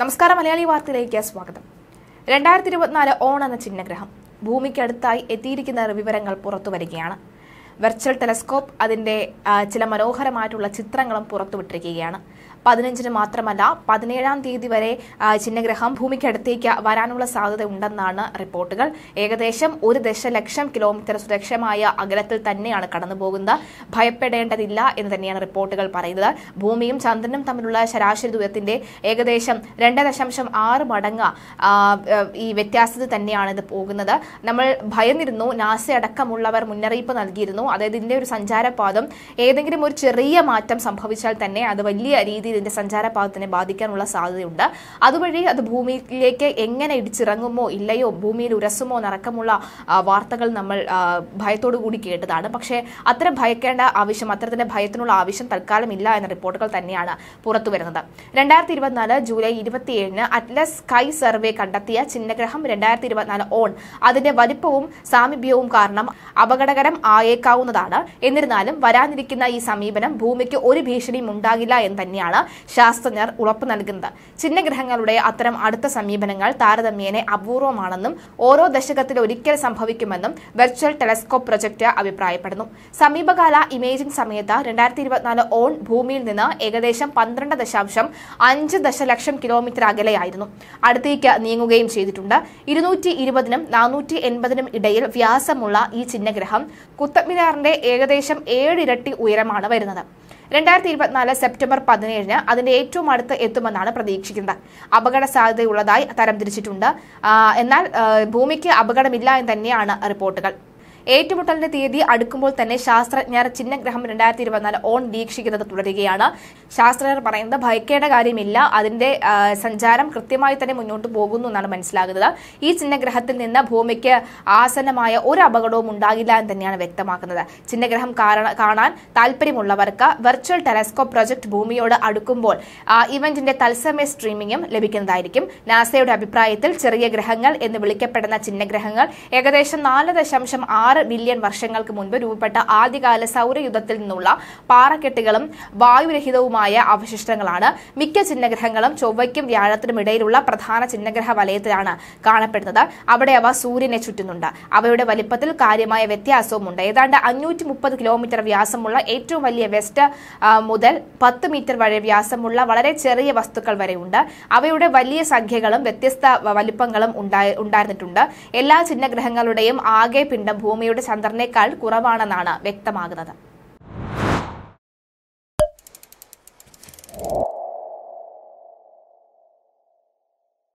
നമസ്കാരം മലയാളി വാർത്തയിലേക്ക് സ്വാഗതം രണ്ടായിരത്തി ഇരുപത്തിനാല് ഓൺ എന്ന ചിഹ്നഗ്രഹം ഭൂമിക്കടുത്തായി എത്തിയിരിക്കുന്ന വിവരങ്ങൾ വരികയാണ് വെർച്വൽ ടെലസ്കോപ്പ് അതിൻ്റെ ചില മനോഹരമായിട്ടുള്ള ചിത്രങ്ങളും പുറത്തുവിട്ടിരിക്കുകയാണ് പതിനഞ്ചിന് മാത്രമല്ല പതിനേഴാം തീയതി വരെ ചിഹ്നഗ്രഹം ഭൂമിക്കടുത്തേക്ക് വരാനുള്ള സാധ്യത ഉണ്ടെന്നാണ് റിപ്പോർട്ടുകൾ ഏകദേശം ഒരു ദശലക്ഷം കിലോമീറ്റർ സുരക്ഷമായ അകലത്തിൽ തന്നെയാണ് കടന്നുപോകുന്നത് ഭയപ്പെടേണ്ടതില്ല എന്ന് തന്നെയാണ് റിപ്പോർട്ടുകൾ പറയുന്നത് ഭൂമിയും ചന്ദ്രനും തമ്മിലുള്ള ശരാശരി ദൂരത്തിന്റെ ഏകദേശം രണ്ട് ദശാംശം ആറ് മടങ്ങ് ഈ വ്യത്യാസത്തിൽ തന്നെയാണ് ഇത് പോകുന്നത് നമ്മൾ ഭയന്നിരുന്നു നാസ അടക്കമുള്ളവർ മുന്നറിയിപ്പ് നൽകിയിരുന്നു പറയുന്നു അതായത് ഇതിൻ്റെ ഒരു സഞ്ചാരപാതം ഏതെങ്കിലും ഒരു ചെറിയ മാറ്റം സംഭവിച്ചാൽ തന്നെ അത് വലിയ രീതിയിൽ ഇതിൻ്റെ സഞ്ചാരപാതത്തിനെ ബാധിക്കാനുള്ള സാധ്യതയുണ്ട് അതുവഴി അത് ഭൂമിയിലേക്ക് എങ്ങനെ ഇടിച്ചിറങ്ങുമോ ഇല്ലയോ ഭൂമിയിൽ ഉരസുമോ നടക്കമുള്ള വാർത്തകൾ നമ്മൾ ഭയത്തോടു കൂടി കേട്ടതാണ് പക്ഷേ അത്തരം ഭയക്കേണ്ട ആവശ്യം അത്തരത്തിൻ്റെ ഭയത്തിനുള്ള ആവശ്യം തൽക്കാലം ഇല്ല എന്ന റിപ്പോർട്ടുകൾ തന്നെയാണ് പുറത്തു വരുന്നത് രണ്ടായിരത്തി ഇരുപത്തിനാല് ജൂലൈ ഇരുപത്തിയേഴിന് അറ്റ്ലസ് സ്കൈ സർവേ കണ്ടെത്തിയ ചിഹ്നഗ്രഹം രണ്ടായിരത്തി ഇരുപത്തിനാല് ഓൺ അതിന്റെ വലിപ്പവും സാമീപ്യവും കാരണം അപകടകരം ആയേക്കാം ഉണ്ടാവുന്നതാണ് എന്നിരുന്നാലും വരാനിരിക്കുന്ന ഈ സമീപനം ഭൂമിക്ക് ഒരു ഭീഷണിയും ഉണ്ടാകില്ല എന്ന് തന്നെയാണ് ശാസ്ത്രജ്ഞർ ഉറപ്പു നൽകുന്നത് ചിഹ്നഗ്രഹങ്ങളുടെ അത്തരം അടുത്ത സമീപനങ്ങൾ താരതമ്യേന അപൂർവമാണെന്നും ഓരോ ദശകത്തിൽ ഒരിക്കൽ സംഭവിക്കുമെന്നും വെർച്വൽ ടെലസ്കോപ്പ് പ്രൊജക്ട് അഭിപ്രായപ്പെടുന്നു സമീപകാല ഇമേജിംഗ് സമയത്ത് രണ്ടായിരത്തി ഇരുപത്തിനാല് ഓൺ ഭൂമിയിൽ നിന്ന് ഏകദേശം പന്ത്രണ്ട് ദശാംശം അഞ്ച് ദശലക്ഷം കിലോമീറ്റർ അകലെയായിരുന്നു അടുത്തേക്ക് നീങ്ങുകയും ചെയ്തിട്ടുണ്ട് ഇരുന്നൂറ്റി ഇരുപതിനും നാനൂറ്റി എൺപതിനും ഇടയിൽ വ്യാസമുള്ള ഈ ചിഹ്നഗ്രഹം കുത്തബ്മിനാർ ആറിന്റെ ഏകദേശം ഏഴിരട്ടി ഉയരമാണ് വരുന്നത് രണ്ടായിരത്തി ഇരുപത്തിനാല് സെപ്റ്റംബർ പതിനേഴിന് അതിന്റെ ഏറ്റവും അടുത്ത് എത്തുമെന്നാണ് പ്രതീക്ഷിക്കുന്നത് അപകട സാധ്യതയുള്ളതായി തരംതിരിച്ചിട്ടുണ്ട് എന്നാൽ ഭൂമിക്ക് അപകടമില്ല എന്ന് തന്നെയാണ് റിപ്പോർട്ടുകൾ ഏറ്റുമുട്ടലിന്റെ തീയതി അടുക്കുമ്പോൾ തന്നെ ശാസ്ത്രജ്ഞർ ചിഹ്നഗ്രഹം രണ്ടായിരത്തി ഇരുപത്തിനാല് ഓൺ വീക്ഷിക്കുന്നത് തുടരുകയാണ് ശാസ്ത്രജ്ഞർ പറയുന്നത് ഭയക്കേണ്ട കാര്യമില്ല അതിന്റെ സഞ്ചാരം കൃത്യമായി തന്നെ മുന്നോട്ട് പോകുന്നു എന്നാണ് മനസ്സിലാകുന്നത് ഈ ചിഹ്നഗ്രഹത്തിൽ നിന്ന് ഭൂമിക്ക് ആസന്നമായ ഒരു അപകടവും ഉണ്ടാകില്ല എന്ന് തന്നെയാണ് വ്യക്തമാക്കുന്നത് ചിഹ്നഗ്രഹം കാണാൻ താല്പര്യമുള്ളവർക്ക് വെർച്വൽ ടെലസ്കോപ്പ് പ്രൊജക്ട് ഭൂമിയോട് അടുക്കുമ്പോൾ ഇവന്റിന്റെ തത്സമയ സ്ട്രീമിംഗും ലഭിക്കുന്നതായിരിക്കും നാസയുടെ അഭിപ്രായത്തിൽ ചെറിയ ഗ്രഹങ്ങൾ എന്ന് വിളിക്കപ്പെടുന്ന ചിഹ്നഗ്രഹങ്ങൾ ഏകദേശം നാല് ദശാംശം ആറ് ആറ് ബില്യൺ വർഷങ്ങൾക്ക് മുൻപ് രൂപപ്പെട്ട ആദ്യകാല സൗരയുദ്ധത്തിൽ നിന്നുള്ള പാറക്കെട്ടുകളും വായുരഹിതവുമായ അവശിഷ്ടങ്ങളാണ് മിക്ക ചിഹ്നഗ്രഹങ്ങളും ചൊവ്വയ്ക്കും വ്യാഴത്തിനും ഇടയിലുള്ള പ്രധാന ചിഹ്നഗ്രഹ വലയത്തിലാണ് കാണപ്പെടുന്നത് അവിടെ അവ സൂര്യനെ ചുറ്റുന്നുണ്ട് അവയുടെ വലിപ്പത്തിൽ കാര്യമായ വ്യത്യാസവുമുണ്ട് ഏതാണ്ട് അഞ്ഞൂറ്റി മുപ്പത് കിലോമീറ്റർ വ്യാസമുള്ള ഏറ്റവും വലിയ വെസ്റ്റ് മുതൽ പത്ത് മീറ്റർ വരെ വ്യാസമുള്ള വളരെ ചെറിയ വസ്തുക്കൾ വരെയുണ്ട് അവയുടെ വലിയ സംഖ്യകളും വ്യത്യസ്ത വലിപ്പങ്ങളും ഉണ്ടായിരുന്നിട്ടുണ്ട് എല്ലാ ചിഹ്നഗ്രഹങ്ങളുടെയും ആകെ പിണ്ഡം ഭൂമി ഭൂമിയുടെ ചന്ദ്രനേക്കാൾ കുറവാണെന്നാണ് വ്യക്തമാകുന്നത്